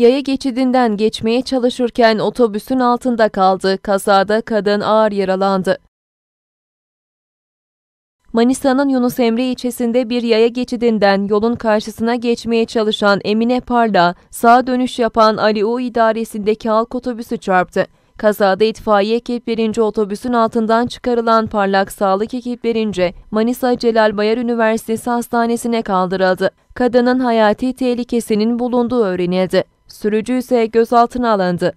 yaya geçidinden geçmeye çalışırken otobüsün altında kaldı. Kazada kadın ağır yaralandı. Manisa'nın Yunus Emre ilçesinde bir yaya geçidinden yolun karşısına geçmeye çalışan Emine Parla, sağ dönüş yapan Ali U idaresindeki halk otobüsü çarptı. Kazada itfaiye ekiplerince otobüsün altından çıkarılan parlak sağlık ekiplerince Manisa Celal Bayar Üniversitesi Hastanesi'ne kaldırıldı. Kadının hayati tehlikesinin bulunduğu öğrenildi. Sürücü ise gözaltına alındı.